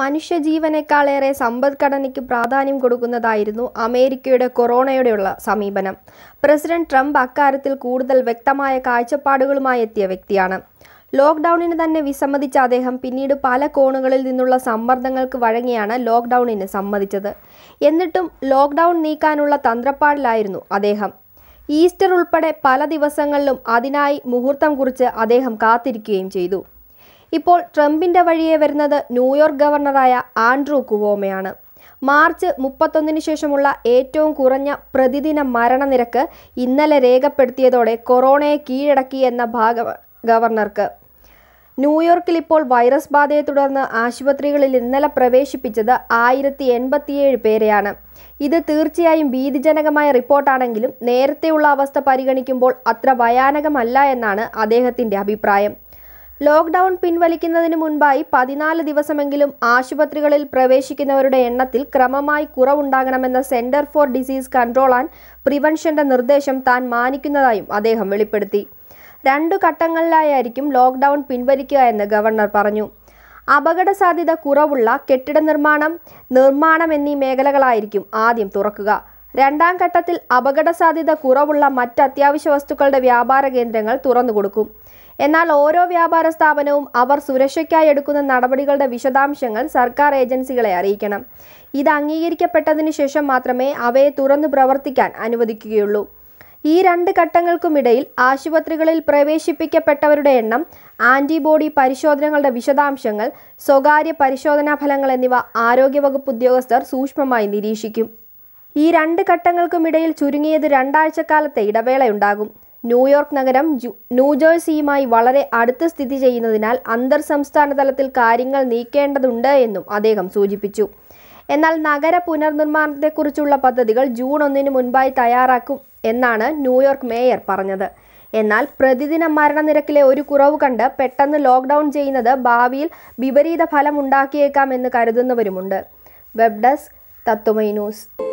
മനുഷ്യജീവനേക്കാളേറെ സമ്പദ്ഘടനയ്ക്ക് പ്രാധാന്യം കൊടുക്കുന്നതായിരുന്നു അമേരിക്കയുടെ കൊറോണയോടെയുള്ള സമീപനം പ്രസിഡന്റ് ട്രംപ് അക്കാര്യത്തിൽ കൂടുതൽ വ്യക്തമായ കാഴ്ചപ്പാടുകളുമായി എത്തിയ വ്യക്തിയാണ് ലോക്ക്ഡൌണിന് തന്നെ വിസമ്മതിച്ച അദ്ദേഹം പിന്നീട് പല കോണുകളിൽ നിന്നുള്ള സമ്മർദ്ദങ്ങൾക്ക് വഴങ്ങിയാണ് ലോക്ക്ഡൌണിന് സമ്മതിച്ചത് എന്നിട്ടും ലോക്ക്ഡൌൺ നീക്കാനുള്ള തന്ത്രപ്പാടിലായിരുന്നു അദ്ദേഹം ഈസ്റ്റർ ഉൾപ്പെടെ പല ദിവസങ്ങളിലും അതിനായി മുഹൂർത്തം കുറിച്ച് അദ്ദേഹം കാത്തിരിക്കുകയും ചെയ്തു ഇപ്പോൾ ട്രംപിന്റെ വഴിയെ വരുന്നത് ന്യൂയോർക്ക് ഗവർണറായ ആൻഡ്രൂ കുവോമയാണ് മാർച്ച് മുപ്പത്തൊന്നിന് ശേഷമുള്ള ഏറ്റവും കുറഞ്ഞ പ്രതിദിന മരണനിരക്ക് ഇന്നലെ രേഖപ്പെടുത്തിയതോടെ കൊറോണയെ കീഴടക്കി എന്ന ഭാഗം ഗവർണർക്ക് ന്യൂയോർക്കിൽ ഇപ്പോൾ വൈറസ് ബാധയെ തുടർന്ന് ആശുപത്രികളിൽ ഇന്നലെ പ്രവേശിപ്പിച്ചത് ആയിരത്തി എൺപത്തിയേഴ് പേരെയാണ് ഇത് തീർച്ചയായും ഭീതിജനകമായ റിപ്പോർട്ടാണെങ്കിലും നേരത്തെയുള്ള അവസ്ഥ പരിഗണിക്കുമ്പോൾ അത്ര ഭയാനകമല്ല എന്നാണ് അദ്ദേഹത്തിൻ്റെ അഭിപ്രായം ലോക്ക്ഡൌൺ പിൻവലിക്കുന്നതിന് മുൻപായി പതിനാല് ദിവസമെങ്കിലും ആശുപത്രികളിൽ പ്രവേശിക്കുന്നവരുടെ എണ്ണത്തിൽ ക്രമമായി കുറവുണ്ടാകണമെന്ന centre for disease control and പ്രിവൻഷന്റെ നിർദ്ദേശം താൻ മാനിക്കുന്നതായും അദ്ദേഹം വെളിപ്പെടുത്തി രണ്ടു ഘട്ടങ്ങളിലായിരിക്കും ലോക്ക്ഡൌൺ പിൻവലിക്കുക എന്ന് ഗവർണർ പറഞ്ഞു അപകട സാധ്യത കുറവുള്ള കെട്ടിട നിർമ്മാണം നിർമ്മാണം എന്നീ മേഖലകളായിരിക്കും ആദ്യം തുറക്കുക രണ്ടാം ഘട്ടത്തിൽ അപകട സാധ്യത കുറവുള്ള മറ്റ് അത്യാവശ്യ വസ്തുക്കളുടെ വ്യാപാര കേന്ദ്രങ്ങൾ തുറന്നുകൊടുക്കും എന്നാൽ ഓരോ വ്യാപാര സ്ഥാപനവും അവർ സുരക്ഷയ്ക്കായി എടുക്കുന്ന നടപടികളുടെ വിശദാംശങ്ങൾ സർക്കാർ ഏജൻസികളെ അറിയിക്കണം ഇത് അംഗീകരിക്കപ്പെട്ടതിന് ശേഷം മാത്രമേ അവയെ തുറന്നു പ്രവർത്തിക്കാൻ അനുവദിക്കുകയുള്ളൂ ഈ രണ്ട് ഘട്ടങ്ങൾക്കുമിടയിൽ ആശുപത്രികളിൽ പ്രവേശിപ്പിക്കപ്പെട്ടവരുടെ എണ്ണം ആന്റിബോഡി പരിശോധനകളുടെ വിശദാംശങ്ങൾ സ്വകാര്യ പരിശോധനാ ഫലങ്ങൾ എന്നിവ ആരോഗ്യവകുപ്പ് ഉദ്യോഗസ്ഥർ സൂക്ഷ്മമായി നിരീക്ഷിക്കും ഈ രണ്ട് ഘട്ടങ്ങൾക്കുമിടയിൽ ചുരുങ്ങിയത് രണ്ടാഴ്ചക്കാലത്തെ ഇടവേളയുണ്ടാകും ന്യൂയോർക്ക് നഗരം ന്യൂജേഴ്സിയുമായി വളരെ അടുത്ത് സ്ഥിതി ചെയ്യുന്നതിനാൽ അന്തർ സംസ്ഥാന തലത്തിൽ കാര്യങ്ങൾ നീക്കേണ്ടതുണ്ട് എന്നും അദ്ദേഹം സൂചിപ്പിച്ചു എന്നാൽ നഗര പുനർനിർമ്മാണത്തെക്കുറിച്ചുള്ള പദ്ധതികൾ ജൂൺ ഒന്നിന് മുൻപായി തയ്യാറാക്കും എന്നാണ് ന്യൂയോർക്ക് മേയർ പറഞ്ഞത് എന്നാൽ പ്രതിദിന മരണനിരക്കിലെ ഒരു കുറവ് കണ്ട് പെട്ടെന്ന് ലോക്ക്ഡൗൺ ചെയ്യുന്നത് ഭാവിയിൽ വിപരീത ഫലം ഉണ്ടാക്കിയേക്കാം എന്ന് കരുതുന്നവരുമുണ്ട് വെബ് ഡെസ്ക് തത്വമൈ ന്യൂസ്